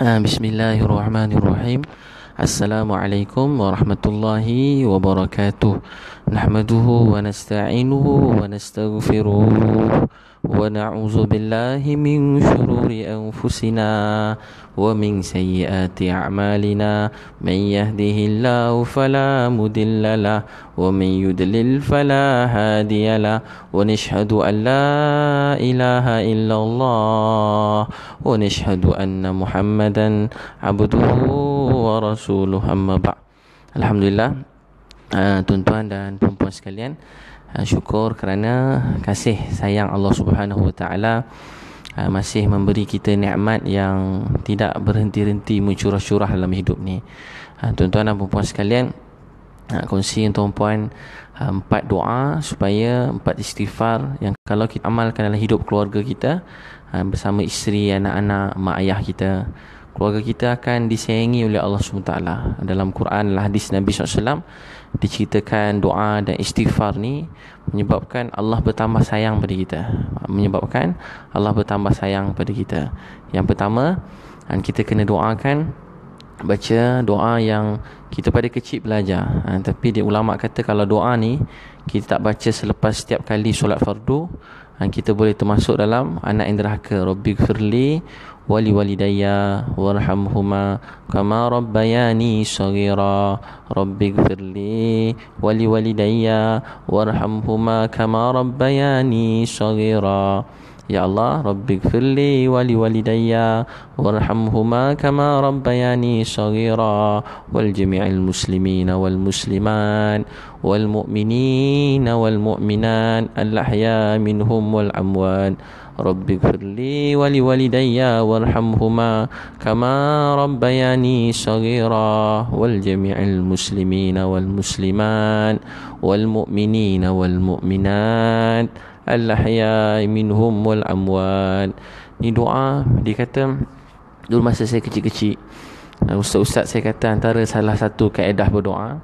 آه، بسم الله الرحمن الرحيم السلام عليكم ورحمة الله وبركاته نحمده ونستعينه ونستغفره ونعوذ بالله من شرور أنفسنا ومن سيئات أعمالنا من يهده الله فلا مدل له ومن يدلل فلا هادي له ونشهد أن لا إله إلا الله ونشهد أن محمدا عبده ورسوله أما بعد الحمد لله uh, tuan-tuan dan puan-puan sekalian Eh, syukur kerana kasih sayang Allah Subhanahu Wa Taala eh, masih memberi kita nikmat yang tidak berhenti-henti mencurah-curah dalam hidup ni. Eh, tuan-tuan dan puan-puan sekalian, nak kongsi dengan puan empat doa supaya empat istighfar yang kalau kita amalkan dalam hidup keluarga kita bersama isteri, anak-anak, mak ayah kita, keluarga kita akan disayangi oleh Allah SWT. Dalam Quran, hadis Nabi SAW, diceritakan doa dan istighfar ni menyebabkan Allah bertambah sayang pada kita menyebabkan Allah bertambah sayang pada kita yang pertama dan kita kena doakan baca doa yang kita pada kecil belajar ha, tapi dia ulama kata kalau doa ni kita tak baca selepas setiap kali solat fardu dan kita boleh termasuk dalam anak yang indraka Rabbik firli wali walidayya warhamhuma kama rabbayani saghira Rabbik firli wali walidayya warhamhuma kama rabbayani saghira يا الله رب اغفر لي ولوالدي وارحمهما كما ربياني صغيرا والجميع المسلمين والمسلمان والمؤمنين والمؤمنات الأحياء منهم والأموات رب اغفر لي ولوالدي وارحمهما كما ربياني صغيرا والجميع المسلمين والمسلمان والمؤمنين والمؤمنات al-ahya minhum wal amwat. Ni doa dia kata dulu masa saya kecil-kecil uh, ustaz-ustaz saya kata antara salah satu kaedah berdoa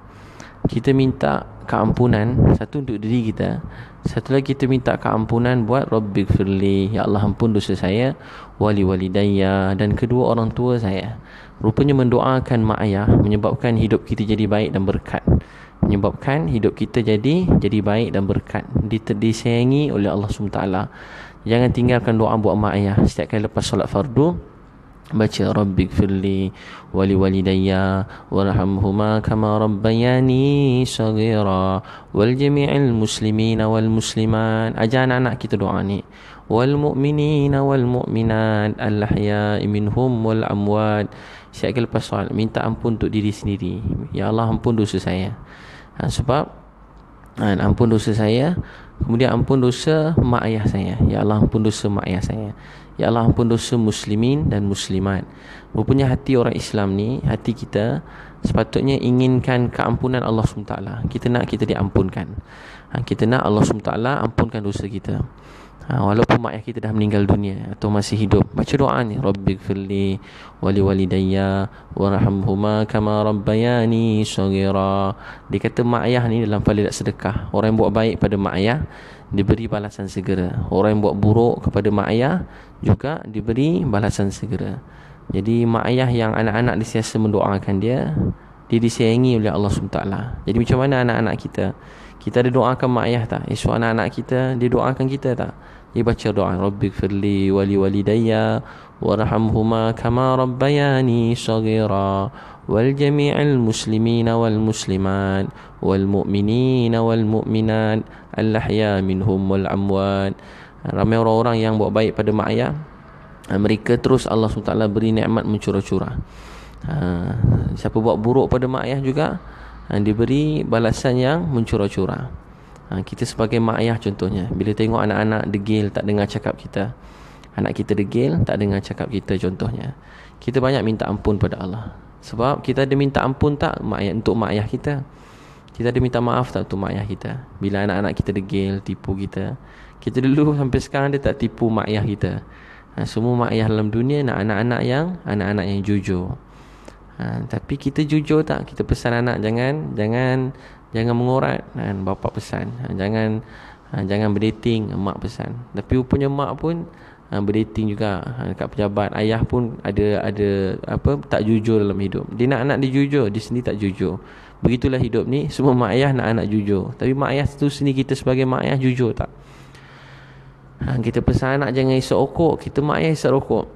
kita minta keampunan satu untuk diri kita satu lagi kita minta keampunan buat Rabbik Firli Ya Allah ampun dosa saya Wali wali daya Dan kedua orang tua saya Rupanya mendoakan mak ayah Menyebabkan hidup kita jadi baik dan berkat menyebabkan hidup kita jadi jadi baik dan berkat disayangi oleh Allah SWT jangan tinggalkan doa buat mak ayah setiap kali lepas solat fardu baca rabbik firli wali walidayya warhamhuma kama rabbayani saghira wal jami'il muslimina wal musliman ajar anak-anak kita doa ni wal mu'minina wal mu'minat al ahya'i minhum wal amwat setiap kali lepas solat minta ampun untuk diri sendiri ya Allah ampun dosa saya ha, sebab ha, ampun dosa saya kemudian ampun dosa mak ayah saya ya Allah ampun dosa mak ayah saya ya Allah ampun dosa muslimin dan muslimat rupanya hati orang Islam ni hati kita sepatutnya inginkan keampunan Allah SWT kita nak kita diampunkan ha, kita nak Allah SWT ampunkan dosa kita ha, walaupun mak ayah kita dah meninggal dunia atau masih hidup baca doa ni rabbighfirli wali walidayya warhamhuma kama rabbayani saghira dia kata mak ayah ni dalam fadilat sedekah orang yang buat baik pada mak ayah diberi balasan segera orang yang buat buruk kepada mak ayah juga diberi balasan segera jadi mak ayah yang anak-anak disiasa mendoakan dia dia disayangi oleh Allah SWT jadi macam mana anak-anak kita kita ada doakan mak ayah tak? Isu anak-anak kita, dia doakan kita tak? dia baca doa ya rabbi firli wali walidayya warhamhuma kama rabbayani saghira wal jami'il muslimin wal musliman wal mu'minin wal mu'minat al ahya minhum wal amwat ramai orang-orang yang buat baik pada mak ayah mereka terus Allah SWT beri nikmat mencurah-curah ha, siapa buat buruk pada mak ayah juga ha, diberi balasan yang mencurah-curah ha, Kita sebagai mak ayah contohnya Bila tengok anak-anak degil tak dengar cakap kita Anak kita degil tak dengar cakap kita contohnya Kita banyak minta ampun pada Allah Sebab kita ada minta ampun tak mak ayah, untuk mak ayah kita Kita ada minta maaf tak untuk mak ayah kita Bila anak-anak kita degil tipu kita Kita dulu sampai sekarang dia tak tipu mak ayah kita ha, Semua mak ayah dalam dunia nak anak-anak yang Anak-anak yang jujur Ha, tapi kita jujur tak kita pesan anak jangan jangan Jangan mengorat kan bapa pesan. Ha, jangan ha, jangan berdating mak pesan. Tapi punya mak pun ha, berdating juga dekat pejabat. Ayah pun ada ada apa tak jujur dalam hidup. Dia nak anak dia jujur, dia sendiri tak jujur. Begitulah hidup ni, semua mak ayah nak anak jujur. Tapi mak ayah tu sendiri kita sebagai mak ayah jujur tak? Ha, kita pesan anak jangan isap rokok, kita mak ayah isap rokok.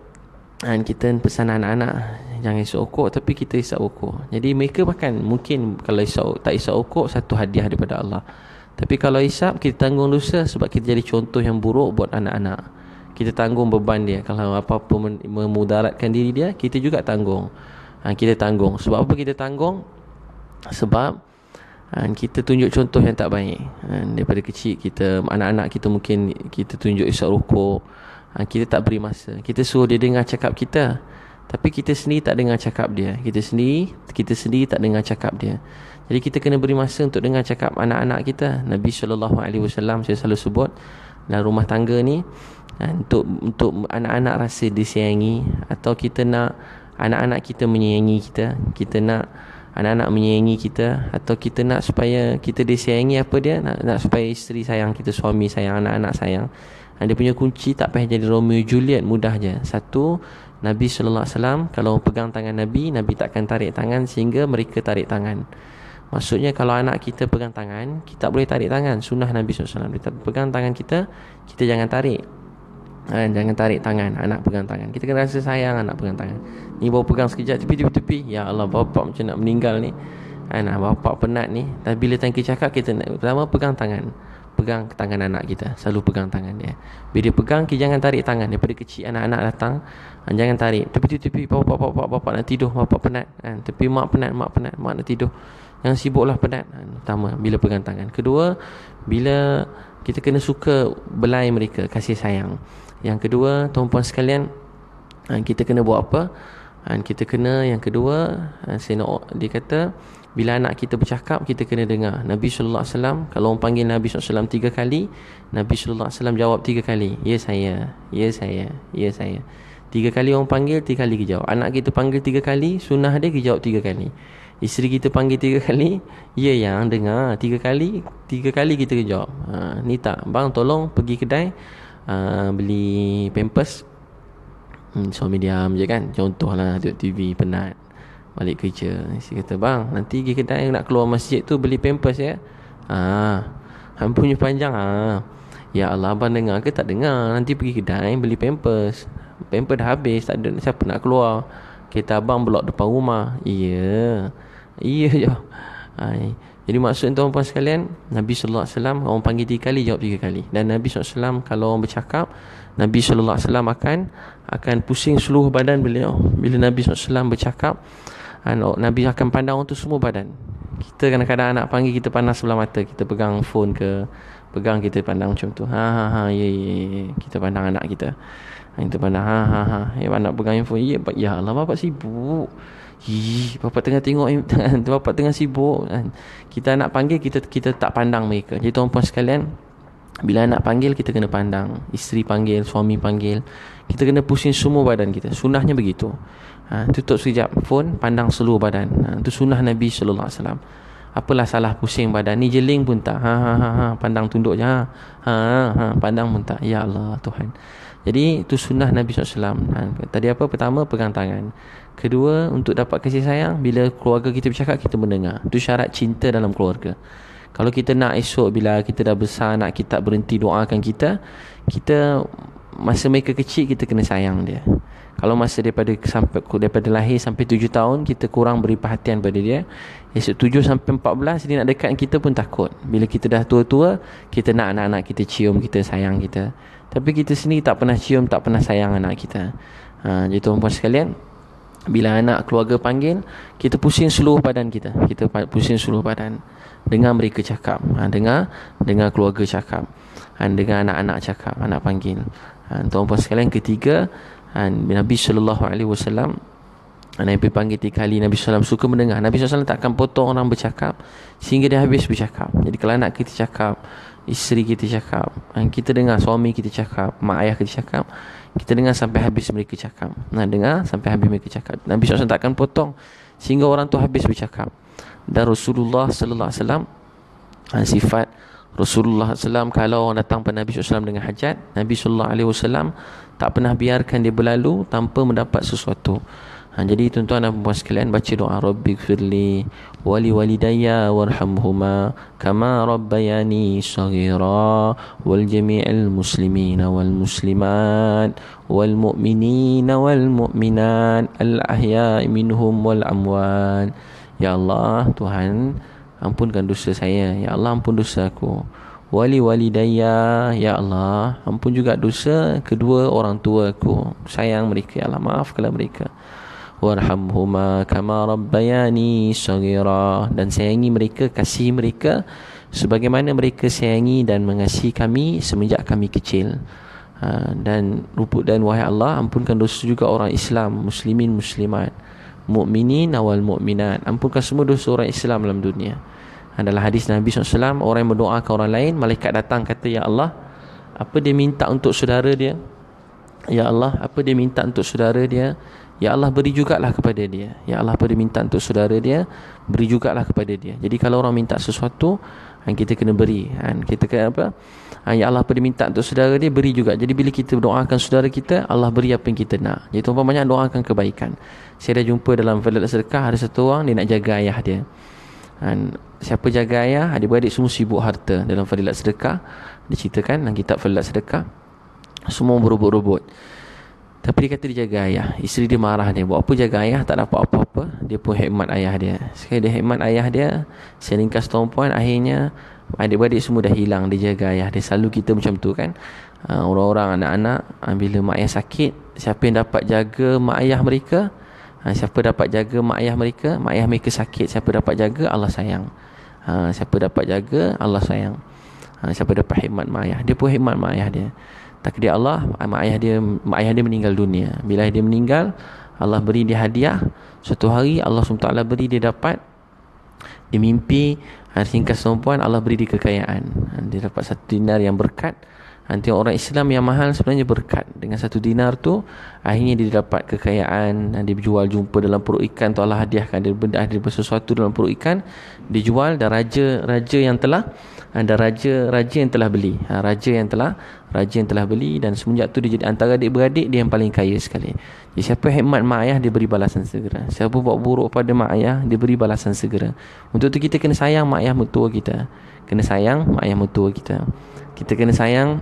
Dan kita pesan anak-anak jangan isap ukur tapi kita isap ukur jadi mereka makan mungkin kalau isap tak isap ukur satu hadiah daripada Allah tapi kalau isap kita tanggung dosa sebab kita jadi contoh yang buruk buat anak-anak kita tanggung beban dia kalau apa-apa memudaratkan diri dia kita juga tanggung ha, kita tanggung sebab apa kita tanggung sebab ha, kita tunjuk contoh yang tak baik ha, daripada kecil kita anak-anak kita mungkin kita tunjuk isap rukuk ha, kita tak beri masa kita suruh dia dengar cakap kita tapi kita sendiri tak dengar cakap dia kita sendiri kita sendiri tak dengar cakap dia jadi kita kena beri masa untuk dengar cakap anak-anak kita Nabi sallallahu alaihi wasallam saya selalu sebut dalam rumah tangga ni ha, untuk untuk anak-anak rasa disayangi atau kita nak anak-anak kita menyayangi kita kita nak anak-anak menyayangi kita atau kita nak supaya kita disayangi apa dia nak, nak supaya isteri sayang kita suami sayang anak-anak sayang ha, dia punya kunci tak payah jadi Romeo Juliet mudah je satu Nabi sallallahu alaihi wasallam kalau pegang tangan Nabi, Nabi takkan tarik tangan sehingga mereka tarik tangan. Maksudnya kalau anak kita pegang tangan, kita tak boleh tarik tangan. Sunnah Nabi sallallahu alaihi wasallam. Kita pegang tangan kita, kita jangan tarik. Ha, jangan tarik tangan anak pegang tangan. Kita kena rasa sayang anak pegang tangan. Ni bawa pegang sekejap tepi tepi tepi. Ya Allah bapak macam nak meninggal ni. Anak ha, bapak penat ni. Tapi bila tangki cakap kita nak pertama pegang tangan pegang tangan anak kita selalu pegang tangan dia bila dia pegang kita jangan tarik tangan daripada kecil anak-anak datang ah, jangan tarik tapi tapi bapa bapa bapa bapa nak tidur bapa penat kan tapi mak penat mak penat mak nak tidur Yang sibuklah penat kan? pertama bila pegang tangan kedua bila kita kena suka belai mereka kasih sayang yang kedua tuan-puan sekalian ah, kita kena buat apa ah, kita kena yang kedua Sino nak dia kata bila anak kita bercakap kita kena dengar Nabi sallallahu alaihi wasallam kalau orang panggil Nabi sallallahu alaihi wasallam tiga kali Nabi sallallahu alaihi wasallam jawab tiga kali ya saya ya saya ya saya tiga kali orang panggil tiga kali dia jawab anak kita panggil tiga kali sunnah dia dia jawab tiga kali isteri kita panggil tiga kali ya yang dengar tiga kali tiga kali kita jawab ha ni tak bang tolong pergi kedai uh, beli pempes, hmm, suami diam je kan contohlah tengok TV penat balik kerja Saya kata bang nanti pergi kedai nak keluar masjid tu beli pampers ya ah ha, punya panjang ah ha. ya Allah abang dengar ke tak dengar nanti pergi kedai beli pampers pampers dah habis tak ada siapa nak keluar kita abang blok depan rumah iya iya je ya. Hai. Jadi maksud tuan puan sekalian Nabi Alaihi SAW Orang panggil tiga kali Jawab tiga kali Dan Nabi Alaihi Wasallam Kalau orang bercakap Nabi Alaihi Wasallam akan Akan pusing seluruh badan beliau Bila Nabi Alaihi Wasallam bercakap Nabi akan pandang untuk semua badan Kita kadang-kadang anak panggil kita panas sebelah mata Kita pegang phone ke Pegang kita pandang macam tu ha, ha, ha, ye, ye, Kita pandang anak kita ha, Kita pandang ha, ha, ha. Ye, eh, Anak pegang phone Ye, Ya Allah bapak sibuk Ih, bapa tengah tengok eh, bapa tengah sibuk. Kan? Kita nak panggil kita kita tak pandang mereka. Jadi tuan-tuan sekalian, bila anak panggil kita kena pandang isteri panggil suami panggil kita kena pusing semua badan kita sunnahnya begitu ha, tutup sekejap phone pandang seluruh badan ha, itu sunnah Nabi sallallahu alaihi wasallam apalah salah pusing badan ni jeling pun tak ha ha ha, ha. pandang tunduk je ha. ha ha, ha. pandang pun tak ya Allah Tuhan jadi itu sunnah Nabi SAW ha, Tadi apa? Pertama pegang tangan Kedua untuk dapat kasih sayang Bila keluarga kita bercakap kita mendengar Itu syarat cinta dalam keluarga kalau kita nak esok bila kita dah besar Nak kita berhenti doakan kita Kita Masa mereka kecil kita kena sayang dia Kalau masa daripada sampai daripada lahir sampai 7 tahun Kita kurang beri perhatian pada dia Esok 7 sampai 14 dia nak dekat kita pun takut Bila kita dah tua-tua Kita nak anak-anak kita cium kita sayang kita Tapi kita sini tak pernah cium tak pernah sayang anak kita ha, Jadi tuan-puan sekalian Bila anak keluarga panggil Kita pusing seluruh badan kita Kita pusing seluruh badan dengar mereka cakap ha, dengar dengar keluarga cakap ha, dengar anak-anak cakap anak panggil ha, tuan puan sekalian ketiga ha, Nabi sallallahu alaihi wasallam ha, Nabi panggil tiga kali Nabi SAW suka mendengar Nabi SAW tak akan potong orang bercakap Sehingga dia habis bercakap Jadi kalau anak kita cakap Isteri kita cakap ha, Kita dengar suami kita cakap Mak ayah kita cakap Kita dengar sampai habis mereka cakap Nah dengar sampai habis mereka cakap Nabi SAW takkan potong Sehingga orang tu habis bercakap dan Rasulullah sallallahu alaihi wasallam dan sifat Rasulullah SAW kalau orang datang pada Nabi SAW dengan hajat Nabi Sallallahu Alaihi Wasallam tak pernah biarkan dia berlalu tanpa mendapat sesuatu ha, jadi tuan-tuan dan puan sekalian baca doa Rabbi Firli wali walidaya warhamhuma kama rabbayani sagira wal jami'il muslimin wal muslimat wal mu'minin wal mu'minan al ahya minhum wal amwan Ya Allah Tuhan Ampunkan dosa saya Ya Allah ampun dosa aku Wali wali daya Ya Allah Ampun juga dosa kedua orang tua aku Sayang mereka Ya Allah maaf maafkanlah mereka Warhamhuma kama rabbayani sagira Dan sayangi mereka Kasih mereka Sebagaimana mereka sayangi dan mengasihi kami Semenjak kami kecil ha, dan rupuk dan wahai Allah ampunkan dosa juga orang Islam muslimin muslimat mukminin awal mukminat ampunkan semua dosa orang Islam dalam dunia adalah hadis Nabi SAW orang yang berdoa ke orang lain malaikat datang kata Ya Allah apa dia minta untuk saudara dia Ya Allah apa dia minta untuk saudara dia Ya Allah beri jugalah kepada dia Ya Allah apa dia minta untuk saudara dia beri jugalah kepada dia jadi kalau orang minta sesuatu dan kita kena beri kan kita kena apa Ya Allah apa minta untuk saudara dia Beri juga Jadi bila kita doakan saudara kita Allah beri apa yang kita nak Jadi tuan-tuan banyak doakan kebaikan Saya dah jumpa dalam fadilat Sedekah Ada satu orang dia nak jaga ayah dia Dan Siapa jaga ayah Adik-beradik semua sibuk harta Dalam fadilat Sedekah Dia ceritakan dalam kitab Violet Sedekah Semua berubut-rubut tapi dia kata dia jaga ayah Isteri dia marah dia Buat apa jaga ayah Tak dapat apa-apa Dia pun hikmat ayah dia Sekali dia hikmat ayah dia Saya ringkas tuan Akhirnya Adik-adik semua dah hilang Dia jaga ayah Dia selalu kita macam tu kan uh, Orang-orang anak-anak uh, Bila mak ayah sakit Siapa yang dapat jaga mak ayah mereka uh, Siapa dapat jaga mak ayah mereka Mak ayah mereka sakit Siapa dapat jaga Allah sayang uh, Siapa dapat jaga Allah sayang uh, Siapa dapat hikmat mak ayah Dia pun hikmat mak ayah dia takdir Allah mak ayah dia mak ayah dia meninggal dunia bila dia meninggal Allah beri dia hadiah Satu hari Allah SWT beri dia dapat dia mimpi hari singkat perempuan Allah beri dia kekayaan dia dapat satu dinar yang berkat Nanti orang Islam yang mahal sebenarnya berkat dengan satu dinar tu akhirnya dia dapat kekayaan dia jual jumpa dalam perut ikan tu Allah hadiahkan dia benda ada sesuatu dalam perut ikan dia jual dan raja raja yang telah ada ah, raja raja yang telah beli ha, raja yang telah raja yang telah beli dan semenjak tu dia jadi antara adik beradik dia yang paling kaya sekali jadi siapa hikmat mak ayah dia beri balasan segera siapa buat buruk pada mak ayah dia beri balasan segera untuk tu kita kena sayang mak ayah mertua kita kena sayang mak ayah mertua kita kita kena sayang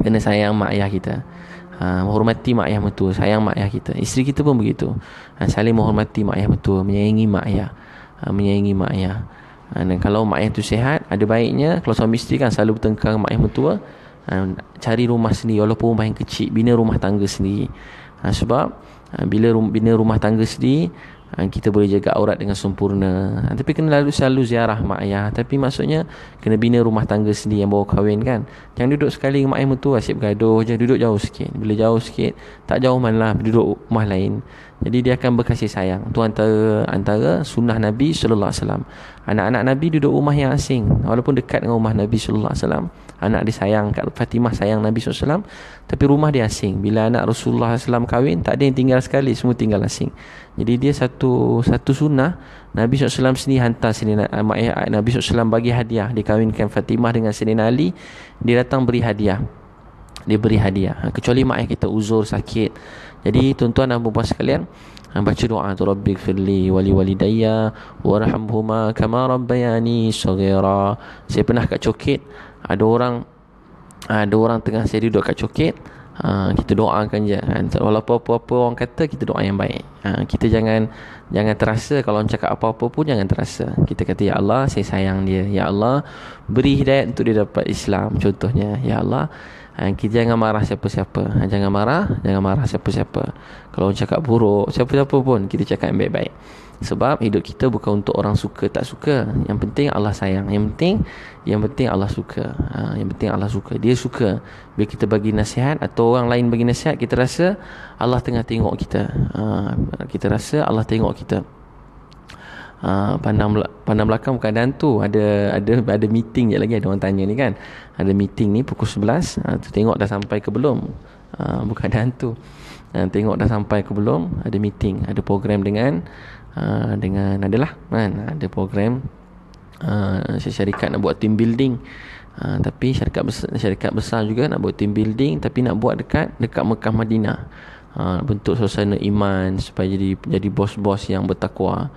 Kena sayang mak ayah kita ha, Menghormati mak ayah betul, Sayang mak ayah kita Isteri kita pun begitu ha, Saling menghormati mak ayah betul, Menyayangi mak ayah ha, Menyayangi mak ayah ha, Dan kalau mak ayah tu sihat Ada baiknya Kalau suami isteri kan selalu bertengkar mak ayah betul, ha, Cari rumah sendiri Walaupun rumah yang kecil Bina rumah tangga sendiri ha, Sebab ha, Bila rum, bina rumah tangga sendiri Ha, kita boleh jaga aurat dengan sempurna ha, tapi kena lalu selalu ziarah mak ayah tapi maksudnya kena bina rumah tangga sendiri yang bawa kahwin kan jangan duduk sekali dengan mak ayah mutu asyik bergaduh je duduk jauh sikit bila jauh sikit tak jauh manalah duduk rumah lain jadi dia akan berkasih sayang. Itu antara antara sunnah Nabi sallallahu alaihi wasallam. Anak-anak Nabi duduk rumah yang asing. Walaupun dekat dengan rumah Nabi sallallahu alaihi wasallam, anak dia sayang kat Fatimah sayang Nabi sallallahu alaihi wasallam, tapi rumah dia asing. Bila anak Rasulullah sallallahu alaihi wasallam kahwin, tak ada yang tinggal sekali, semua tinggal asing. Jadi dia satu satu sunnah Nabi SAW sini hantar sini eh, eh, Nabi SAW bagi hadiah Dia kahwinkan Fatimah dengan sini Ali Dia datang beri hadiah Dia beri hadiah ha, Kecuali mak ayah kita uzur sakit jadi tuan-tuan dan puan sekalian ah, Baca doa tu Rabbi khirli wali walidayya Warhamhuma kama rabbayani sagira Saya pernah kat cokit Ada orang Ada orang tengah saya duduk kat cokit Ha, ah, kita doakan je kan. Walaupun apa-apa orang kata Kita doa yang baik ha, Kita jangan Jangan terasa Kalau orang cakap apa-apa pun Jangan terasa Kita kata Ya Allah Saya sayang dia Ya Allah Beri hidayat untuk dia dapat Islam Contohnya Ya Allah Ha, kita jangan marah siapa-siapa ha, Jangan marah Jangan marah siapa-siapa Kalau orang cakap buruk Siapa-siapa pun Kita cakap yang baik-baik Sebab hidup kita bukan untuk orang suka Tak suka Yang penting Allah sayang Yang penting Yang penting Allah suka ha, Yang penting Allah suka Dia suka Bila kita bagi nasihat Atau orang lain bagi nasihat Kita rasa Allah tengah tengok kita Kita rasa Allah tengok kita uh, pandang pandang belakang keadaan tu ada ada ada meeting je lagi ada orang tanya ni kan ada meeting ni pukul 11 uh, ah, tu tengok dah sampai ke belum uh, ah, bukan ada hantu uh, tengok dah sampai ke belum ada meeting ada program dengan uh, dengan adalah kan ada program uh, syarikat nak buat team building Uh, tapi syarikat besar, syarikat besar juga nak buat team building tapi nak buat dekat dekat Mekah Madinah uh, bentuk suasana iman supaya jadi jadi bos-bos yang bertakwa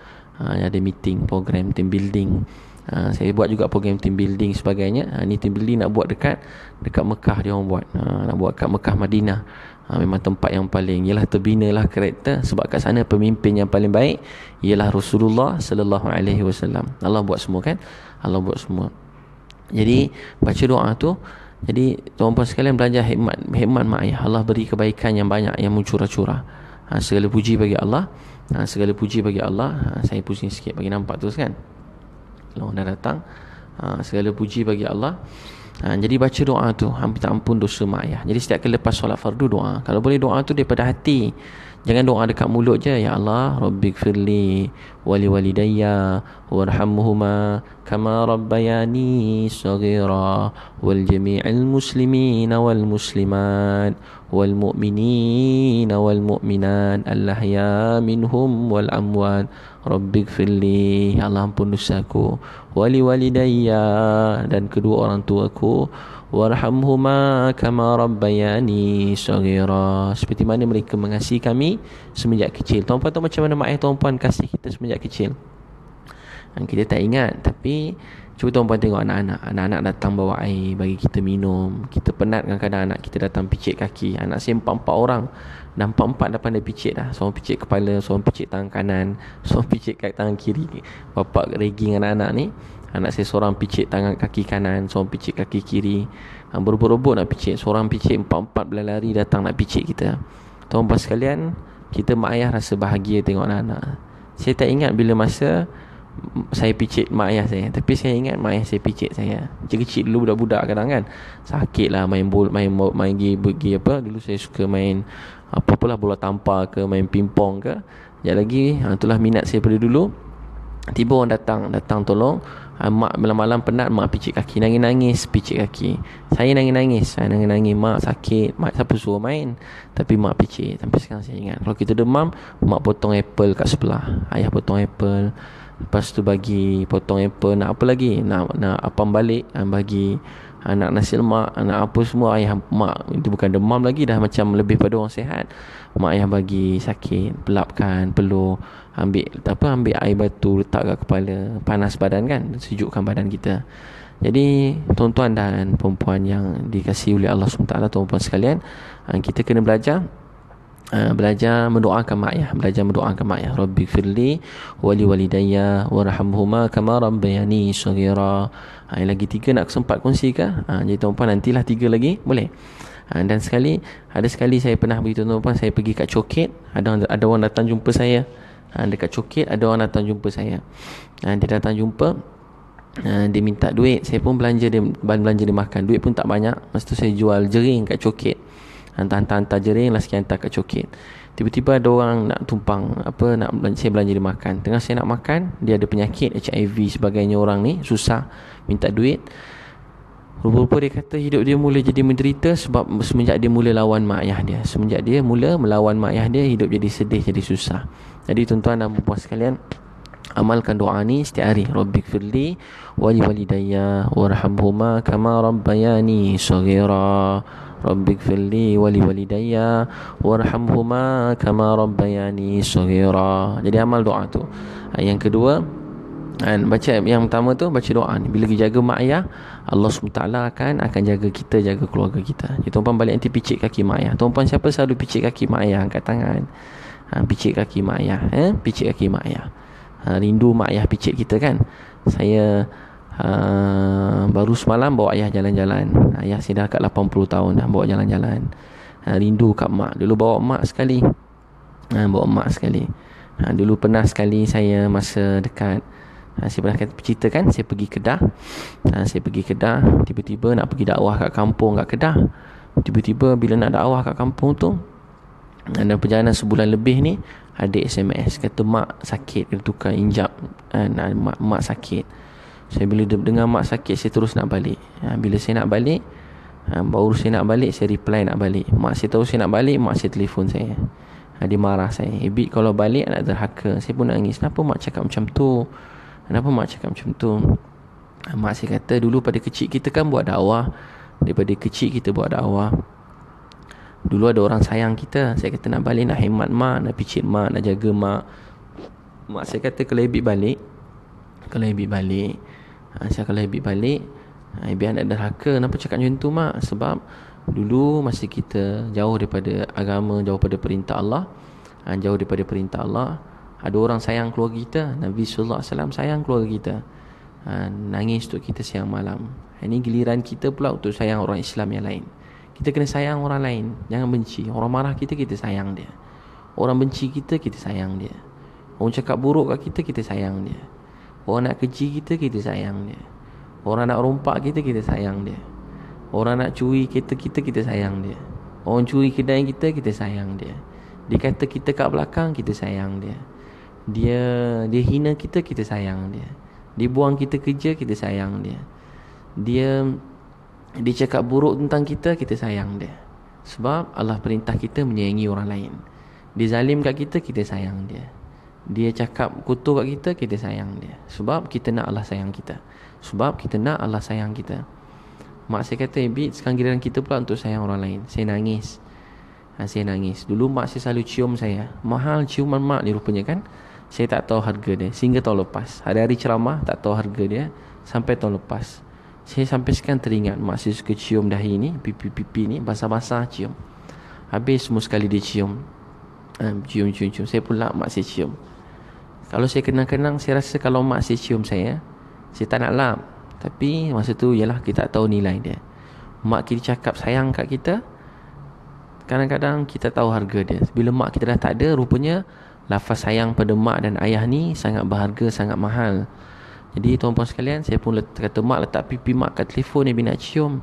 uh, ada meeting program team building uh, saya buat juga program team building sebagainya uh, ni team building nak buat dekat dekat Mekah dia orang buat uh, nak buat dekat Mekah Madinah uh, memang tempat yang paling ialah terbina lah karakter sebab kat sana pemimpin yang paling baik ialah Rasulullah sallallahu alaihi wasallam Allah buat semua kan Allah buat semua jadi baca doa tu jadi tuan-tuan sekalian belajar hikmat hikmat mak ayah Allah beri kebaikan yang banyak yang mencurah-curah ha, segala puji bagi Allah ha, Segala puji bagi Allah ha, Saya pusing sikit bagi nampak terus kan Kalau orang dah datang ha, Segala puji bagi Allah ha, Jadi baca doa tu Minta ampun dosa mak ayah Jadi setiap kali lepas solat fardu doa Kalau boleh doa tu daripada hati Jangan doa dekat mulut je Ya Allah Rabbi firli Wali walidayya Warhamhuma Kama rabbayani Sagira Wal jami'il muslimin Wal muslimat والمؤمنين والمؤمنات الأحياء منهم والأموات رب اغفر لي اللهم بنساكو ولوالدي dan kedua orang tuaku warhamhuma kama rabbayani saghira seperti mana mereka mengasihi kami semenjak kecil tuan-tuan tahu macam mana mak ayah tuan-tuan kasih kita semenjak kecil ha, kita tak ingat tapi Cuba tuan-puan tengok anak-anak Anak-anak datang bawa air Bagi kita minum Kita penat kadang-kadang Anak kita datang picit kaki Anak saya empat-empat orang Dan empat-empat dah pandai picit dah Seorang picit kepala Seorang picit tangan kanan Seorang picit kaki tangan kiri Bapak regging anak-anak ni Anak saya seorang picit tangan kaki kanan Seorang picit kaki kiri ah, Berobot-robot nak picit Seorang picit empat-empat belah lari Datang nak picit kita Tuan-puan sekalian Kita mak ayah rasa bahagia tengok anak-anak Saya tak ingat bila masa saya picit mak ayah saya Tapi saya ingat mak ayah saya picit saya Kecil-kecil dulu budak-budak kadang kan Sakit lah main bol main, main, main game, game apa Dulu saya suka main Apa pula bola tampar ke Main pingpong ke Sekejap lagi ha, Itulah minat saya pada dulu Tiba orang datang Datang tolong ha, Mak malam-malam penat Mak picit kaki Nangis-nangis picit kaki Saya nangis-nangis Saya ha, nangis-nangis Mak sakit Mak siapa suruh main Tapi mak picit tapi sekarang saya ingat Kalau kita demam Mak potong apple kat sebelah Ayah potong apple Lepas tu bagi potong apple Nak apa lagi Nak nak apam balik ah, Bagi anak ah, nasi lemak ah, Nak apa semua Ayah mak Itu bukan demam lagi Dah macam lebih pada orang sihat Mak ayah bagi sakit Pelapkan Peluh Ambil apa Ambil air batu Letak kat kepala Panas badan kan Sejukkan badan kita jadi tuan-tuan dan perempuan yang dikasihi oleh Allah SWT Tuan-tuan sekalian Kita kena belajar Eh, belajar mendoakan mak ayah belajar mendoakan mak ayah rabbi firli wali walidayya warhamhuma kama rabbayani saghira ha, yang lagi tiga nak sempat kongsi ke ah, ha, jadi tuan puan nantilah tiga lagi boleh ha, dan sekali ada sekali saya pernah beritahu tuan puan saya pergi kat coket. ada ada orang datang jumpa saya ha, dekat coket, ada orang datang jumpa saya ha, dia datang jumpa Uh, dia minta duit saya pun belanja dia belanja dia makan duit pun tak banyak masa tu saya jual jering kat coket Hantar-hantar jering lah sekian hantar kat cokit Tiba-tiba ada orang nak tumpang apa nak belanja, saya belanja dia makan. Tengah saya nak makan, dia ada penyakit HIV sebagainya orang ni, susah minta duit. Rupa-rupa dia kata hidup dia mula jadi menderita sebab semenjak dia mula lawan mak ayah dia. Semenjak dia mula melawan mak ayah dia, hidup jadi sedih, jadi susah. Jadi tuan-tuan dan puan sekalian, amalkan doa ni setiap hari. Rabbik firli wali walidayya warhamhuma kama rabbayani saghira. Rabbi gfirli wali walidayya warhamhuma kama rabbayani shaghira. Jadi amal doa tu. Yang kedua dan baca yang pertama tu baca doa ni bila kita jaga mak ayah Allah SWT akan akan jaga kita jaga keluarga kita jadi tuan-puan balik nanti picit kaki mak ayah tuan-puan siapa selalu picit kaki mak ayah angkat tangan ha, picit kaki mak ayah eh? picit kaki mak ayah ha, rindu mak ayah picit kita kan saya uh, baru semalam bawa ayah jalan-jalan ayah saya dah kat 80 tahun dah bawa jalan-jalan uh, rindu kat mak dulu bawa mak sekali uh, bawa mak sekali uh, dulu pernah sekali saya masa dekat Ha, saya pernah cerita kan Saya pergi Kedah ha, Saya pergi Kedah Tiba-tiba nak pergi dakwah kat kampung kat Kedah Tiba-tiba bila nak dakwah kat kampung tu Dalam perjalanan sebulan lebih ni Ada SMS Kata mak sakit Kena tukar injap ha, mak, mak sakit saya bila dengar mak sakit Saya terus nak balik ha, Bila saya nak balik ha, Baru saya nak balik Saya reply nak balik Mak saya tahu saya nak balik Mak saya telefon saya ha, Dia marah saya Ibit eh, kalau balik Nak derhaka Saya pun nangis Kenapa mak cakap macam tu Kenapa mak cakap macam tu ha, Mak saya kata Dulu pada kecil kita kan buat dakwah Daripada kecil kita buat dakwah Dulu ada orang sayang kita Saya kata nak balik Nak hemat mak Nak picit mak Nak jaga mak Mak saya kata Kalau Ibit balik Kalau Ibit balik ha, saya akan lebih balik ha, Ibi anak derhaka Kenapa cakap macam tu mak Sebab Dulu masa kita Jauh daripada agama Jauh daripada perintah Allah ha, Jauh daripada perintah Allah Ada orang sayang keluarga kita Nabi SAW sayang keluarga kita ha, Nangis untuk kita siang malam ha, Ini giliran kita pula Untuk sayang orang Islam yang lain Kita kena sayang orang lain Jangan benci Orang marah kita Kita sayang dia Orang benci kita Kita sayang dia Orang cakap buruk kat kita Kita sayang dia Orang nak keji kita, kita sayang dia Orang nak rompak kita, kita sayang dia Orang nak curi kereta kita, kita sayang dia Orang curi kedai kita, kita sayang dia Dia kata kita kat belakang, kita sayang dia Dia dia hina kita, kita sayang dia Dia buang kita kerja, kita sayang dia Dia dia cakap buruk tentang kita, kita sayang dia Sebab Allah perintah kita menyayangi orang lain Dia zalim kat kita, kita sayang dia dia cakap kutuk kat kita kita sayang dia sebab kita nak Allah sayang kita sebab kita nak Allah sayang kita mak saya kata ibi sekarang giliran kita pula untuk sayang orang lain saya nangis ha, saya nangis dulu mak saya selalu cium saya mahal ciuman mak ni rupanya kan saya tak tahu harga dia sehingga tahun lepas hari-hari ceramah tak tahu harga dia sampai tahun lepas saya sampai sekarang teringat mak saya suka cium dahi ni pipi-pipi ni basah-basah cium habis semua sekali dia cium Um, cium cium cium saya pula mak saya cium kalau saya kenang-kenang Saya rasa kalau mak saya cium saya Saya tak nak lap Tapi masa tu ialah kita tak tahu nilai dia Mak kita cakap sayang kat kita Kadang-kadang kita tahu harga dia Bila mak kita dah tak ada Rupanya Lafaz sayang pada mak dan ayah ni Sangat berharga, sangat mahal Jadi tuan-tuan sekalian Saya pun letak, kata Mak letak pipi mak kat telefon ni nak cium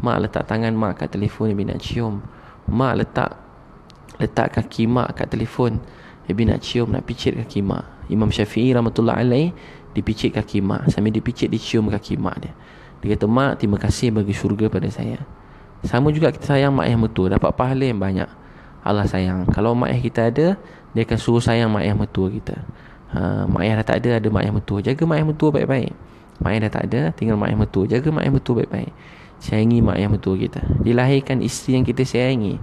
Mak letak tangan mak kat telefon ni nak cium Mak letak Letak kaki mak kat telefon Baby nak cium, nak picit kaki mak Imam Syafi'i rahmatullah alaih dipicit kaki mak sambil dipicit dicium kaki mak dia. Dia kata mak terima kasih bagi syurga pada saya. Sama juga kita sayang mak ayah mertua dapat pahala yang banyak. Allah sayang. Kalau mak ayah kita ada, dia akan suruh sayang mak ayah mertua kita. Ha, mak ayah dah tak ada, ada mak ayah mertua. Jaga mak ayah mertua baik-baik. Mak ayah dah tak ada, tinggal mak ayah mertua. Jaga mak ayah mertua baik-baik. Sayangi mak ayah mertua kita. Dilahirkan isteri yang kita sayangi.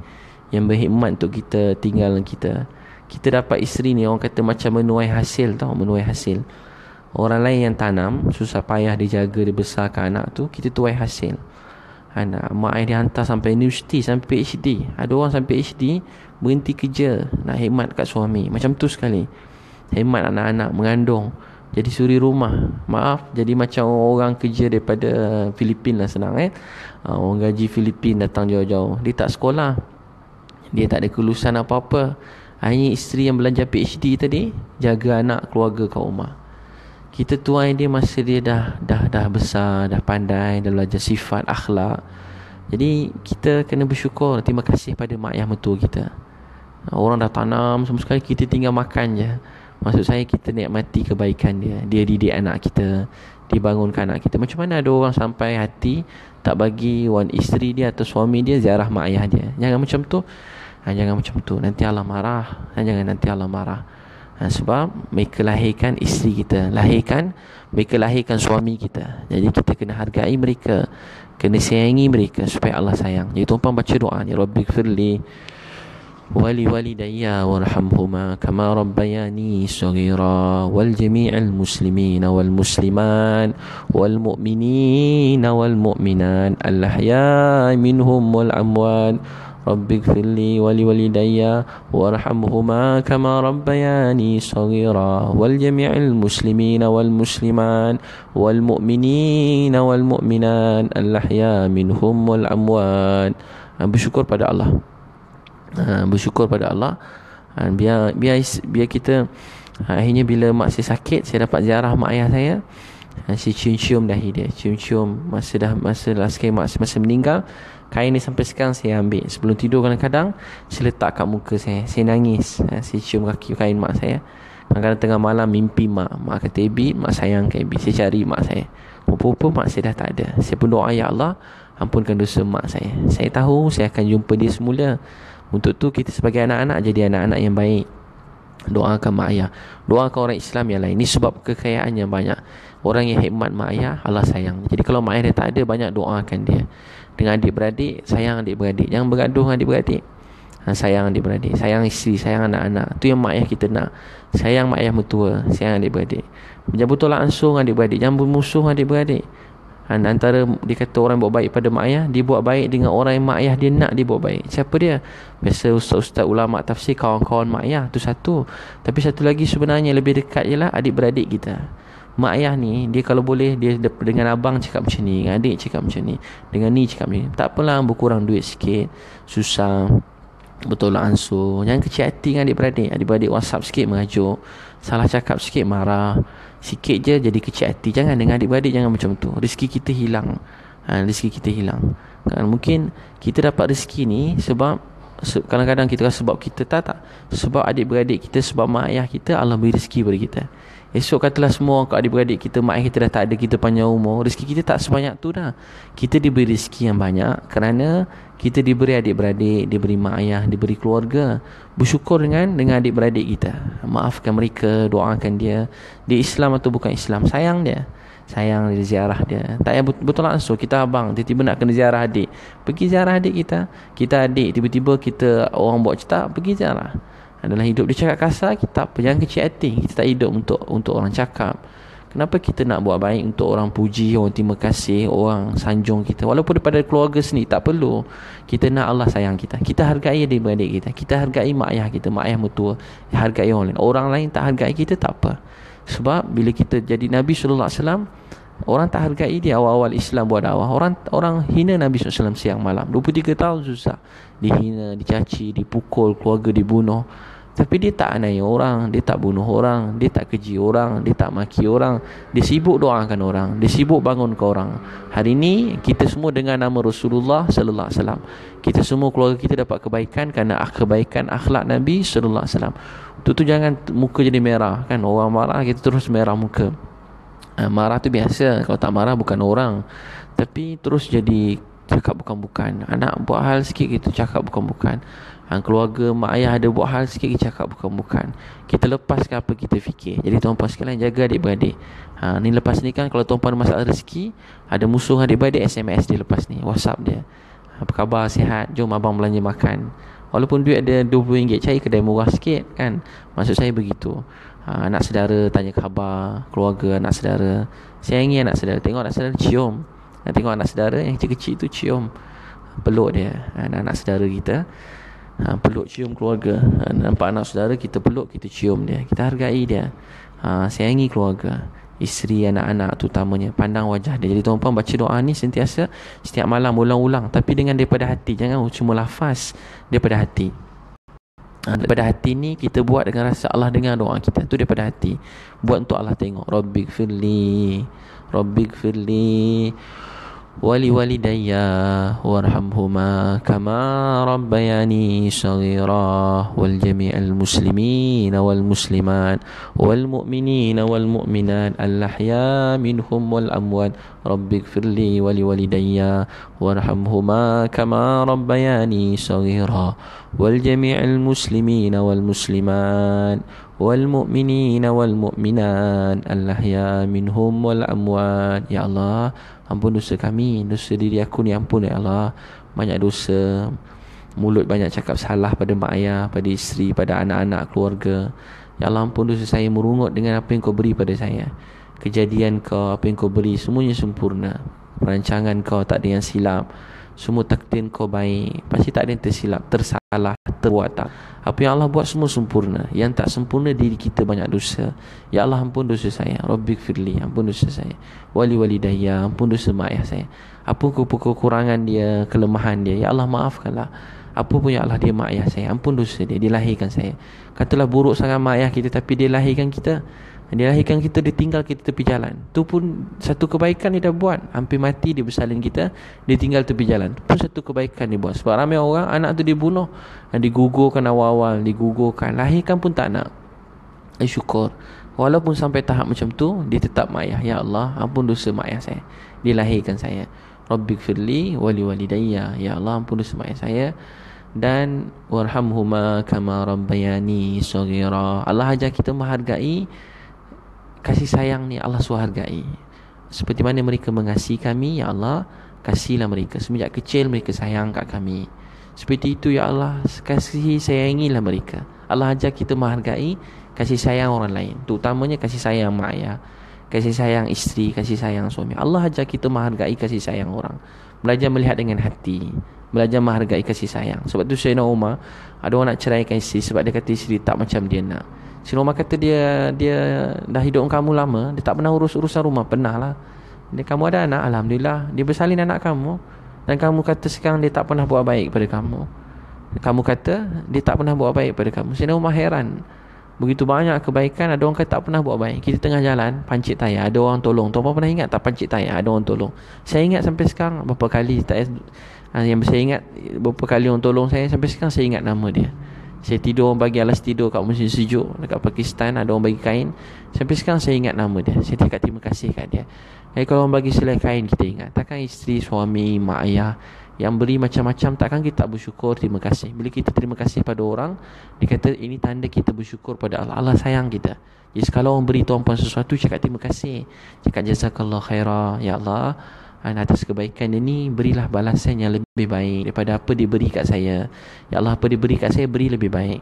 Yang berkhidmat untuk kita, tinggal kita kita dapat isteri ni orang kata macam menuai hasil tau menuai hasil orang lain yang tanam susah payah dia jaga dia besarkan anak tu kita tuai hasil anak ha, mak ayah dia hantar sampai universiti sampai PhD ada orang sampai PhD berhenti kerja nak hemat kat suami macam tu sekali hemat anak-anak mengandung jadi suri rumah maaf jadi macam orang kerja daripada Filipina lah senang eh ha, orang gaji Filipina datang jauh-jauh dia tak sekolah dia tak ada kelulusan apa-apa hanya isteri yang belanja PhD tadi Jaga anak keluarga kat rumah Kita tuai dia masa dia dah Dah dah besar, dah pandai Dah belajar sifat, akhlak Jadi kita kena bersyukur Terima kasih pada mak yang metua kita Orang dah tanam semua sekali Kita tinggal makan je Maksud saya kita nikmati kebaikan dia Dia didik anak kita Dia bangunkan anak kita Macam mana ada orang sampai hati Tak bagi wan isteri dia atau suami dia Ziarah mak ayah dia Jangan macam tu ha, Jangan macam tu Nanti Allah marah ha, Jangan nanti Allah marah ha, Sebab mereka lahirkan isteri kita Lahirkan Mereka lahirkan suami kita Jadi kita kena hargai mereka Kena sayangi mereka Supaya Allah sayang Jadi tuan-tuan baca doa Ya Rabbi Firli wali wali walidayya warhamhuma kama rabbayani saghira wal jami'al muslimina wal musliman wal mu'minin wal muminan al ahya minhum wal amwat ربي اغفر لي ولوالدي وارحمهما كما ربياني صغيرا والجميع المسلمين والمسلمان والمؤمنين والمؤمنان الأحياء منهم والأموات بشكر pada الله Bersyukur pada الله ah, ah, biar, biar, biar kita ah, Akhirnya bila mak saya sakit Saya dapat ziarah mak ayah saya Saya cium-cium dahi dia Cium-cium Masa dah Masa last kali mak Masa meninggal Kain ni sampai sekarang saya ambil Sebelum tidur kadang-kadang Saya letak kat muka saya Saya nangis ha, Saya cium kaki kain mak saya Kadang-kadang tengah malam mimpi mak Mak kata Abi eh, Mak sayang ke Abi Saya cari mak saya Rupa-rupa mak saya dah tak ada Saya pun doa Ya Allah Ampunkan dosa mak saya Saya tahu saya akan jumpa dia semula Untuk tu kita sebagai anak-anak Jadi anak-anak yang baik Doakan mak ayah Doakan orang Islam yang lain Ini sebab kekayaannya banyak Orang yang hikmat mak ayah Allah sayang Jadi kalau mak ayah dia tak ada Banyak doakan dia dengan adik-beradik, sayang adik-beradik. Jangan bergaduh dengan adik-beradik. Ha, sayang adik-beradik, sayang isteri, sayang anak-anak. Itu yang mak ayah kita nak. Sayang mak ayah mertua, sayang adik-beradik. Jangan bertolak ansur dengan adik-beradik. Jangan bermusuh dengan adik-beradik. Ha, antara dia kata orang buat baik pada mak ayah, dia buat baik dengan orang yang mak ayah dia nak dia buat baik. Siapa dia? Biasa ustaz-ustaz ulama tafsir kawan-kawan mak ayah itu satu. Tapi satu lagi sebenarnya lebih dekat ialah adik-beradik kita mak ayah ni dia kalau boleh dia dengan abang cakap macam ni dengan adik cakap macam ni dengan ni cakap macam ni tak apalah berkurang duit sikit susah betul lah ansur jangan kecil hati dengan adik-beradik adik-beradik whatsapp sikit merajuk salah cakap sikit marah sikit je jadi kecil hati jangan dengan adik-beradik jangan macam tu rezeki kita hilang ha, rezeki kita hilang kan mungkin kita dapat rezeki ni sebab kadang-kadang kita rasa sebab kita tak tak sebab adik-beradik kita sebab mak ayah kita Allah beri rezeki pada kita Esok katalah semua kak adik-beradik kita, mak kita dah tak ada, kita panjang umur. Rezeki kita tak sebanyak tu dah. Kita diberi rezeki yang banyak kerana kita diberi adik-beradik, diberi mak ayah, diberi keluarga. Bersyukur dengan dengan adik-beradik kita. Maafkan mereka, doakan dia. Dia Islam atau bukan Islam, sayang dia. Sayang dia ziarah dia. Tak payah betul langsung. Kita abang tiba-tiba nak kena ziarah adik. Pergi ziarah adik kita. Kita adik tiba-tiba kita orang buat cetak, pergi ziarah. Adalah hidup dia cakap kasar Kita apa Jangan kecil hati Kita tak hidup untuk untuk orang cakap Kenapa kita nak buat baik Untuk orang puji Orang terima kasih Orang sanjung kita Walaupun daripada keluarga sendiri Tak perlu Kita nak Allah sayang kita Kita hargai adik-beradik kita Kita hargai mak ayah kita Mak ayah mertua Hargai orang lain Orang lain tak hargai kita Tak apa Sebab bila kita jadi Nabi SAW Orang tak hargai dia awal-awal Islam buat dakwah. Orang orang hina Nabi SAW siang malam. 23 tahun susah. Dihina, dicaci, dipukul, keluarga dibunuh. Tapi dia tak anai orang Dia tak bunuh orang Dia tak keji orang Dia tak maki orang Dia sibuk doakan orang Dia sibuk ke orang Hari ini kita semua dengan nama Rasulullah Sallallahu Alaihi Wasallam. Kita semua keluarga kita dapat kebaikan Kerana ah- kebaikan akhlak Nabi Sallallahu Alaihi Wasallam. Itu tu jangan muka jadi merah kan Orang marah kita terus merah muka ah, Marah tu biasa Kalau tak marah bukan orang Tapi terus jadi cakap bukan-bukan Anak buat hal sikit kita cakap bukan-bukan ha, Keluarga mak ayah ada buat hal sikit Kita cakap bukan-bukan Kita lepaskan apa kita fikir Jadi tuan puan sekalian jaga adik-beradik ha, Ni lepas ni kan kalau tuan puan ada masalah rezeki Ada musuh adik-beradik SMS dia lepas ni Whatsapp dia ha, Apa khabar sihat Jom abang belanja makan Walaupun duit ada RM20 cari kedai murah sikit kan Maksud saya begitu ha, Anak saudara tanya khabar Keluarga anak saudara Saya ingin anak saudara Tengok anak saudara cium ha, Tengok anak saudara yang kecil-kecil tu cium Peluk dia ha, Anak-anak saudara kita ha, peluk cium keluarga ha, nampak anak saudara kita peluk kita cium dia kita hargai dia ha, sayangi keluarga isteri anak-anak terutamanya pandang wajah dia jadi tuan-tuan baca doa ni sentiasa setiap malam ulang-ulang tapi dengan daripada hati jangan cuma lafaz daripada hati ha, daripada hati ni kita buat dengan rasa Allah dengan doa kita tu daripada hati buat untuk Allah tengok rabbighfirli rabbighfirli ولوالدي وارحمهما كما ربياني صغيرا والجميع المسلمين والمسلمات والمؤمنين والمؤمنات الأحياء منهم والأموات رب اغفر لي ولوالدي وارحمهما كما ربياني صغيرا والجميع المسلمين والمسلمات والمؤمنين والمؤمنات الأحياء منهم والأموات يا الله Ampun dosa kami Dosa diri aku ni ampun ya Allah Banyak dosa Mulut banyak cakap salah pada mak ayah Pada isteri, pada anak-anak, keluarga Ya Allah ampun dosa saya merungut dengan apa yang kau beri pada saya Kejadian kau, apa yang kau beri Semuanya sempurna Perancangan kau tak ada yang silap Semua takdir kau baik Pasti tak ada yang tersilap, tersalah Allah terbuat Apa yang Allah buat semua sempurna Yang tak sempurna diri kita banyak dosa Ya Allah ampun dosa saya Rabbik firli ampun dosa saya Wali wali daya ampun dosa mak ayah saya Apa kekurangan dia Kelemahan dia Ya Allah maafkanlah apa pun ya Allah dia mak ayah saya Ampun dosa dia Dia lahirkan saya Katalah buruk sangat mak ayah kita Tapi dia lahirkan kita dia lahirkan kita Dia tinggal kita tepi jalan Tu pun Satu kebaikan dia dah buat Hampir mati Dia bersalin kita Dia tinggal tepi jalan Tu pun satu kebaikan dia buat Sebab ramai orang Anak tu dibunuh, bunuh Digugurkan awal-awal Digugurkan Lahirkan pun tak nak eh, Syukur Walaupun sampai tahap macam tu Dia tetap mak ayah Ya Allah Ampun dosa mak ayah saya Dia lahirkan saya Rabbi kfirli Wali wali daya. Ya Allah Ampun dosa mak ayah saya dan warhamhuma kama rabbayani saghira Allah ajar kita menghargai kasih sayang ni Allah suruh seperti mana mereka mengasihi kami ya Allah kasihilah mereka semenjak kecil mereka sayang kat kami seperti itu ya Allah kasihi sayangilah mereka Allah ajar kita menghargai kasih sayang orang lain terutamanya kasih sayang mak ayah kasih sayang isteri, kasih sayang suami. Allah ajar kita menghargai kasih sayang orang. Belajar melihat dengan hati. Belajar menghargai kasih sayang. Sebab tu Sayyidina Umar, ada orang nak ceraikan isteri sebab dia kata isteri tak macam dia nak. Sayyidina Umar kata dia dia dah hidup kamu lama, dia tak pernah urus urusan rumah, pernah lah. Dia kamu ada anak, alhamdulillah. Dia bersalin anak kamu dan kamu kata sekarang dia tak pernah buat baik pada kamu. Kamu kata dia tak pernah buat baik pada kamu. Sayyidina Umar heran. Begitu banyak kebaikan Ada orang kata tak pernah buat baik Kita tengah jalan Pancit tayar Ada orang tolong Tuan pernah ingat tak pancit tayar Ada orang tolong Saya ingat sampai sekarang Berapa kali tak ah, Yang saya ingat Berapa kali orang tolong saya Sampai sekarang saya ingat nama dia Saya tidur orang bagi alas tidur Kat musim sejuk Dekat Pakistan Ada orang bagi kain Sampai sekarang saya ingat nama dia Saya cakap terima kasih kat dia Jadi eh, kalau orang bagi selai kain Kita ingat Takkan isteri, suami, mak ayah yang beri macam-macam takkan kita tak bersyukur terima kasih bila kita terima kasih pada orang dikata ini tanda kita bersyukur pada Allah Allah sayang kita jadi kalau orang beri tuan sesuatu cakap terima kasih cakap jazakallah khaira ya Allah atas kebaikan dia ni berilah balasan yang lebih baik daripada apa dia kat saya ya Allah apa dia kat saya beri lebih baik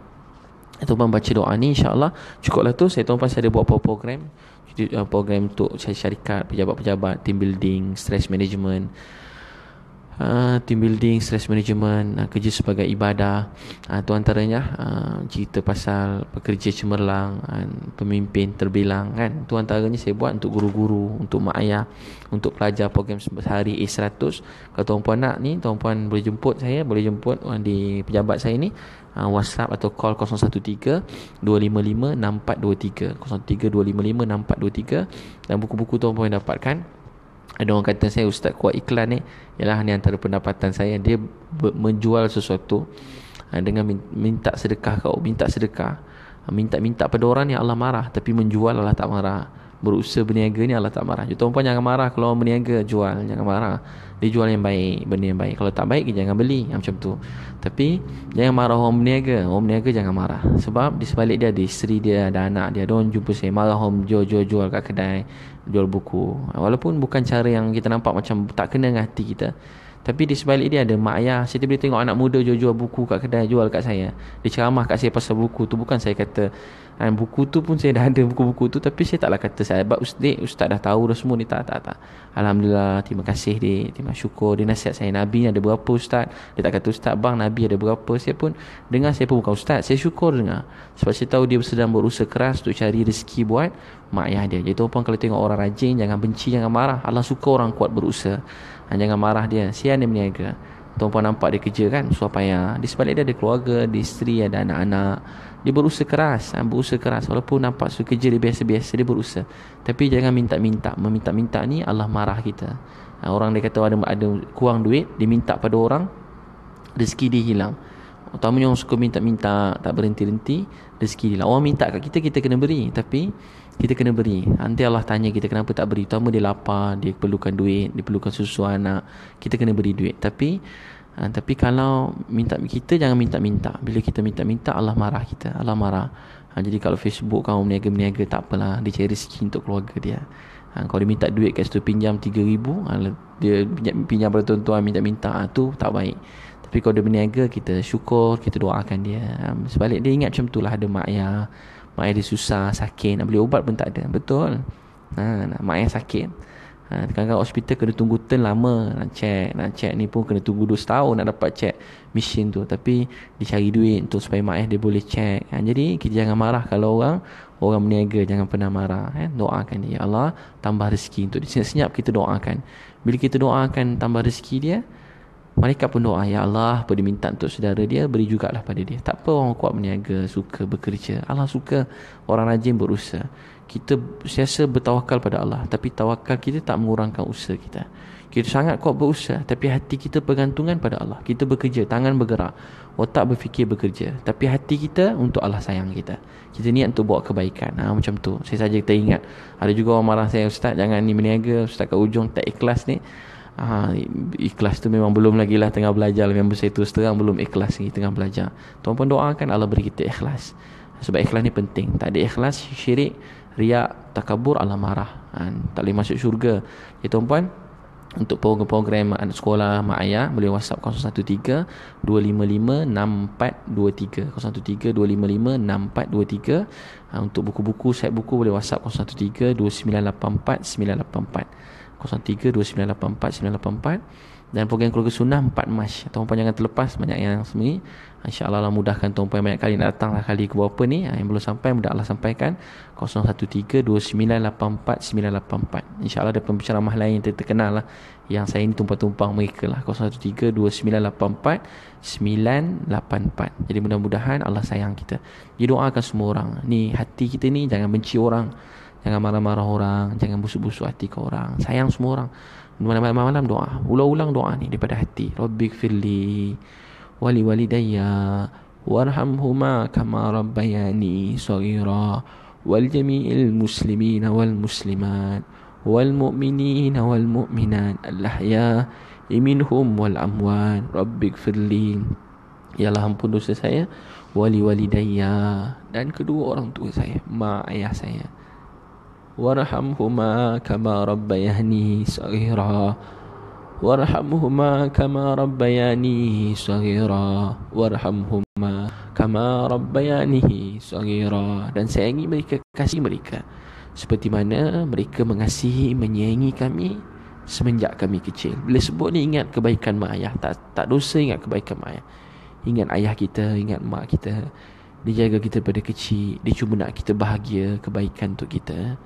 Itu pun baca doa ni insyaAllah cukuplah tu saya tuan pun saya ada buat program eh, program untuk syarikat pejabat-pejabat team building stress management uh, team building, stress management, uh, kerja sebagai ibadah. Itu ah, uh, antaranya uh, cerita pasal pekerja cemerlang uh, pemimpin terbilang kan. Itu antaranya saya buat untuk guru-guru, untuk mak ayah, untuk pelajar program sehari A100. Kalau tuan puan nak ni, tuan puan boleh jemput saya, boleh jemput uh, di pejabat saya ni. Uh, WhatsApp atau call 013 255 6423 013 255 6423 dan buku-buku tuan puan dapatkan ada orang kata saya ustaz kuat iklan ni ialah ni antara pendapatan saya dia menjual sesuatu eh, dengan minta sedekah kau minta sedekah eh, minta-minta pada orang ni Allah marah tapi menjual Allah tak marah berusaha berniaga ni Allah tak marah contoh perempuan jangan marah kalau orang berniaga jual jangan marah dia jual yang baik benda yang baik kalau tak baik jangan beli ha, macam tu tapi jangan marah orang berniaga orang berniaga jangan marah sebab di sebalik dia ada isteri dia ada anak dia dia orang jumpa saya marah orang jual-jual kat kedai jual buku walaupun bukan cara yang kita nampak macam tak kena dengan hati kita tapi di sebalik dia ada mak ayah Saya tiba-tiba tengok anak muda jual-jual buku kat kedai jual kat saya Dia ceramah kat saya pasal buku tu Bukan saya kata Han, ah, Buku tu pun saya dah ada buku-buku tu Tapi saya taklah kata saya Sebab ustaz, ustaz dah tahu dah semua ni Tak, tak, tak Alhamdulillah Terima kasih dia Terima syukur Dia nasihat saya Nabi ni ada berapa ustaz Dia tak kata ustaz bang Nabi ada berapa Saya pun Dengar saya pun bukan ustaz Saya syukur dengar Sebab saya tahu dia sedang berusaha keras Untuk cari rezeki buat Mak ayah dia Jadi tu pun kalau tengok orang rajin Jangan benci, jangan marah Allah suka orang kuat berusaha ha, Jangan marah dia Sian dia berniaga Tuan-puan nampak dia kerja kan Suap payah Di sebalik dia ada keluarga Ada isteri Ada anak-anak Dia berusaha keras ha, Berusaha keras Walaupun nampak suka kerja dia biasa-biasa Dia berusaha Tapi jangan minta-minta Meminta-minta ni Allah marah kita ha, Orang dia kata ada, ada kurang duit Dia minta pada orang Rezeki dia hilang Utamanya orang suka minta-minta Tak berhenti-henti Rezeki dia hilang Orang minta kat kita Kita kena beri Tapi kita kena beri nanti Allah tanya kita kenapa tak beri utama dia lapar dia perlukan duit dia perlukan susu anak kita kena beri duit tapi uh, tapi kalau minta kita jangan minta-minta bila kita minta-minta Allah marah kita Allah marah ha, jadi kalau Facebook kau meniaga-meniaga tak apalah dia cari rezeki untuk keluarga dia ha, ah, kau dia minta duit kat situ pinjam 3000 ha, dia pinjam, pinjam pada tuan-tuan minta-minta ha, tu tak baik tapi kalau dia berniaga kita syukur kita doakan dia ha, sebalik dia ingat macam itulah ada mak ayah Mak ayah dia susah Sakit Nak beli ubat pun tak ada Betul ha, Mak ayah sakit ha, Kadang-kadang hospital Kena tunggu turn lama Nak check Nak check ni pun Kena tunggu 2 tahun Nak dapat check Mesin tu Tapi Dia cari duit Untuk supaya mak ayah dia boleh check ha, Jadi Kita jangan marah Kalau orang Orang berniaga Jangan pernah marah eh. Doakan dia Ya Allah Tambah rezeki Untuk dia senyap-senyap Kita doakan Bila kita doakan Tambah rezeki Dia Malaikat pun doa Ya Allah Apa dia minta untuk saudara dia Beri juga lah pada dia Tak apa orang kuat berniaga Suka bekerja Allah suka Orang rajin berusaha Kita siasa bertawakal pada Allah Tapi tawakal kita tak mengurangkan usaha kita Kita sangat kuat berusaha Tapi hati kita bergantungan pada Allah Kita bekerja Tangan bergerak Otak berfikir bekerja Tapi hati kita Untuk Allah sayang kita Kita niat untuk buat kebaikan ha, Macam tu Saya saja kita ingat Ada juga orang marah saya Ustaz jangan ni berniaga Ustaz kat ujung tak ikhlas ni ha, ikhlas tu memang belum lagi lah tengah belajar memang saya tu terang belum ikhlas lagi tengah belajar tuan pun doakan Allah beri kita ikhlas sebab ikhlas ni penting tak ada ikhlas syirik riak takabur Allah marah ha, tak boleh masuk syurga ya tuan puan untuk program-program anak sekolah mak ayah boleh whatsapp 013 255 6423 0132556423 0132556423 ha, untuk buku-buku set buku boleh whatsapp 013 2984 984 0329849844 dan program keluarga sunnah 4 Mac tuan puan jangan terlepas banyak yang sembunyi insyaallah Allah mudahkan tuan puan banyak kali nak datanglah kali ke berapa ni ah, yang belum sampai mudah Allah sampaikan 0132984984 insyaallah ada pemberceramah lain yang terkenal lah yang saya ini tumpang-tumpang mereka lah 0132984984 jadi mudah-mudahan Allah sayang kita Jadi doakan semua orang ni hati kita ni jangan benci orang Jangan marah-marah orang Jangan busuk-busuk hati ke orang Sayang semua orang Malam-malam doa Ulang-ulang doa ni daripada hati Rabbik firli Wali walidayya Warhamhuma kama rabbayani Sagira Wal jami'il muslimina wal muslimat Wal mu'minina wal mu'minat Al-lahya Iminhum wal amwan Rabbik firli Ialah ampun dosa saya Wali walidayya Dan kedua orang tua saya Mak ayah saya ورحمهما كما ربياني صغيرا ورحمهما كما ربياني صغيرا ورحمهما كما ربياني صغيرا dan sayangi mereka kasih mereka seperti mana mereka mengasihi menyayangi kami semenjak kami kecil bila sebut ni ingat kebaikan mak ayah tak tak dosa ingat kebaikan mak ayah ingat ayah kita ingat mak kita dia jaga kita pada kecil dia cuma nak kita bahagia kebaikan untuk kita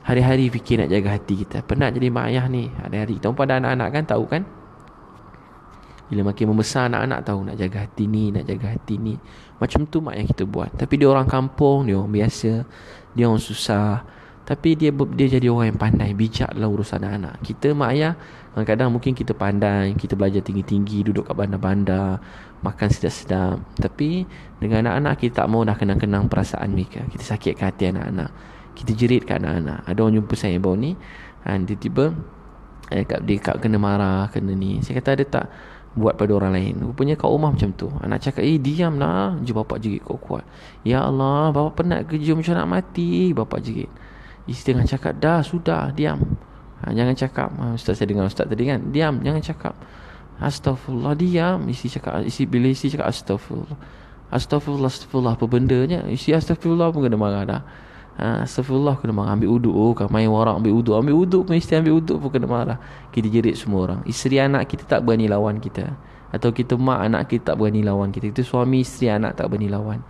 Hari-hari fikir nak jaga hati kita Penat jadi mak ayah ni Hari-hari kita pada anak-anak kan Tahu kan Bila makin membesar anak-anak tahu Nak jaga hati ni Nak jaga hati ni Macam tu mak ayah kita buat Tapi dia orang kampung Dia orang biasa Dia orang susah Tapi dia dia jadi orang yang pandai Bijak dalam urusan anak-anak Kita mak ayah Kadang-kadang mungkin kita pandai Kita belajar tinggi-tinggi Duduk kat bandar-bandar Makan sedap-sedap Tapi Dengan anak-anak kita tak mahu dah kenang-kenang perasaan mereka Kita sakitkan hati anak-anak kita jerit kat anak-anak ada orang jumpa saya baru ni dan ah, tiba-tiba eh, kat, dia kat kena marah kena ni saya kata ada tak buat pada orang lain rupanya kat rumah macam tu anak cakap eh diamlah. lah je bapak jerit kau kuat ya Allah bapak penat kerja macam nak mati bapak jerit isteri tengah cakap dah sudah diam ha, jangan cakap ha, ustaz saya dengar ustaz tadi kan diam jangan cakap Astaghfirullah diam Isi cakap isi bila isi cakap astaghfirullah astaghfirullah astaghfirullah apa benda ni isteri astaghfirullah pun kena marah dah Ha, astagfirullah kena marah ambil uduk oh kan main warak ambil uduk ambil uduk pun isteri ambil uduk pun kena marah kita jerit semua orang isteri anak kita tak berani lawan kita atau kita mak anak kita tak berani lawan kita kita suami isteri anak tak berani lawan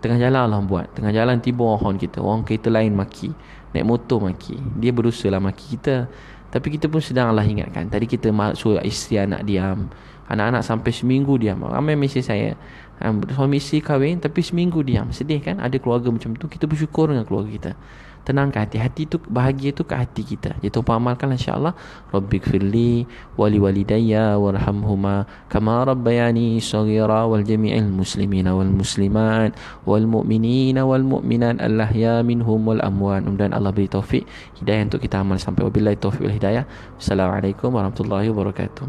tengah jalan Allah buat tengah jalan tiba orang horn kita orang kereta lain maki naik motor maki dia berusaha lah maki kita tapi kita pun sedang Allah ingatkan tadi kita suruh isteri anak diam anak-anak sampai seminggu diam ramai mesej saya Kan, suami isteri kahwin Tapi seminggu diam Sedih kan Ada keluarga macam tu Kita bersyukur dengan keluarga kita Tenang hati Hati tu Bahagia tu ke hati kita Jadi tu tuan amalkan InsyaAllah Rabbik firli Wali walidayya Warhamhuma Kama rabbayani Sagira Wal jami'il muslimina Wal musliman Wal mu'minin Wal mu'minan Allah ya minhum Wal amwan Mudah-mudahan Allah beri taufik Hidayah untuk kita amal Sampai wabillahi taufik wal hidayah Assalamualaikum warahmatullahi wabarakatuh